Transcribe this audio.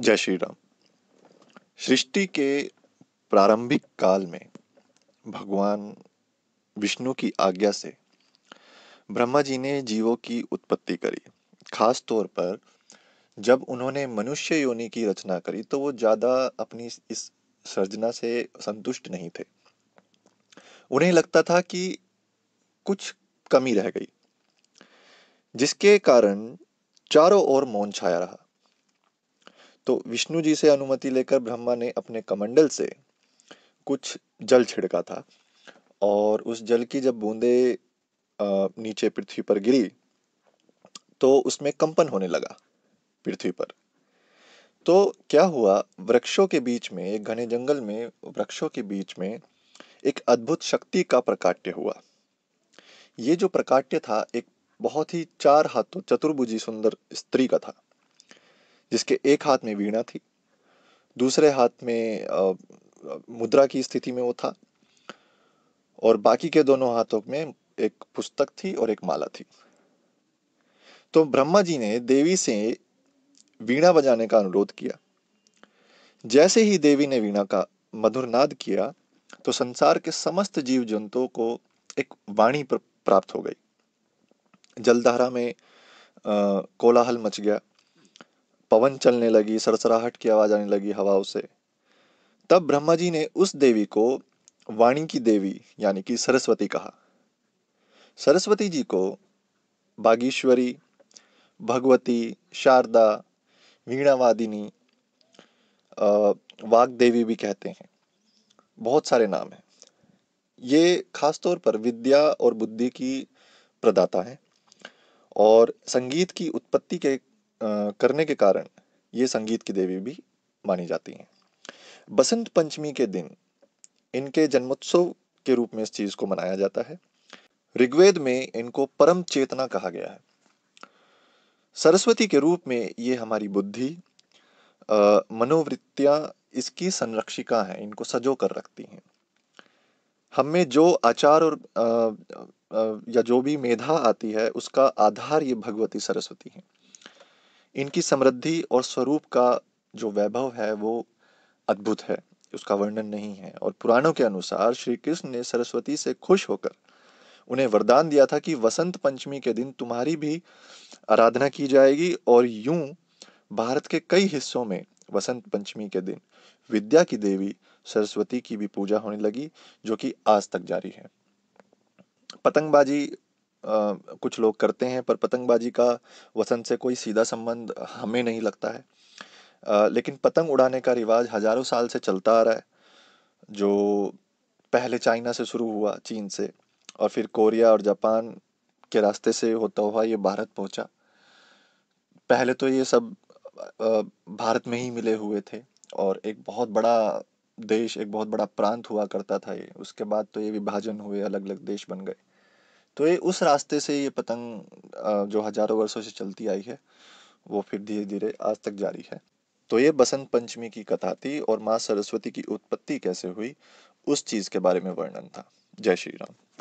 जय श्री राम सृष्टि के प्रारंभिक काल में भगवान विष्णु की आज्ञा से ब्रह्मा जी ने जीवों की उत्पत्ति करी खास तौर पर जब उन्होंने मनुष्य योनि की रचना करी तो वो ज़्यादा अपनी इस सृजना से संतुष्ट नहीं थे उन्हें लगता था कि कुछ कमी रह गई जिसके कारण चारों ओर मौन छाया रहा तो विष्णु जी से अनुमति लेकर ब्रह्मा ने अपने कमंडल से कुछ जल छिड़का था और उस जल की जब बूंदे नीचे पृथ्वी पर गिरी तो उसमें कंपन होने लगा पृथ्वी पर तो क्या हुआ वृक्षों के बीच में एक घने जंगल में वृक्षों के बीच में एक अद्भुत शक्ति का प्रकाट्य हुआ ये जो प्रकाट्य था एक बहुत ही चार हाथों चतुर्भुजी सुंदर स्त्री का था जिसके एक हाथ में वीणा थी दूसरे हाथ में आ, मुद्रा की स्थिति में वो था और बाकी के दोनों हाथों में एक पुस्तक थी और एक माला थी तो ब्रह्मा जी ने देवी से वीणा बजाने का अनुरोध किया जैसे ही देवी ने वीणा का मधुर नाद किया तो संसार के समस्त जीव जंतुओं को एक वाणी प्राप्त हो गई जलधारा में कोलाहल मच गया पवन चलने लगी सरसराहट की आवाज आने लगी हवाओं से तब ब्रह्मा जी ने उस देवी को वाणी की देवी यानी कि सरस्वती कहा सरस्वती जी को बागीश्वरी भगवती शारदा वीणावादिनी देवी भी कहते हैं बहुत सारे नाम हैं ये खासतौर पर विद्या और बुद्धि की प्रदाता हैं और संगीत की उत्पत्ति के करने के कारण ये संगीत की देवी भी मानी जाती हैं बसंत पंचमी के दिन इनके जन्मोत्सव के रूप में इस चीज़ को मनाया जाता है ऋग्वेद में इनको परम चेतना कहा गया है सरस्वती के रूप में ये हमारी बुद्धि मनोवृत्तियां इसकी संरक्षिका हैं इनको सजो कर रखती हैं हम में जो आचार और आ, आ, या जो भी मेधा आती है उसका आधार ये भगवती सरस्वती है इनकी समृद्धि और स्वरूप का जो वैभव है वो अद्भुत है उसका वर्णन नहीं है और पुराणों के अनुसार श्री कृष्ण ने सरस्वती से खुश होकर उन्हें वरदान दिया था कि वसंत पंचमी के दिन तुम्हारी भी आराधना की जाएगी और यूं भारत के कई हिस्सों में वसंत पंचमी के दिन विद्या की देवी सरस्वती की भी पूजा होने लगी जो कि आज तक जारी है पतंगबाजी कुछ लोग करते हैं पर पतंगबाजी का वसन से कोई सीधा संबंध हमें नहीं लगता है आ, लेकिन पतंग उड़ाने का रिवाज हजारों साल से चलता आ रहा है जो पहले चाइना से शुरू हुआ चीन से और फिर कोरिया और जापान के रास्ते से होता हुआ ये भारत पहुंचा पहले तो ये सब भारत में ही मिले हुए थे और एक बहुत बड़ा देश एक बहुत बड़ा प्रांत हुआ करता था ये उसके बाद तो ये विभाजन हुए अलग अलग देश बन गए तो ये उस रास्ते से ये पतंग जो हजारों वर्षों से चलती आई है वो फिर धीरे धीरे आज तक जारी है तो ये बसंत पंचमी की कथा थी और माँ सरस्वती की उत्पत्ति कैसे हुई उस चीज के बारे में वर्णन था जय श्री राम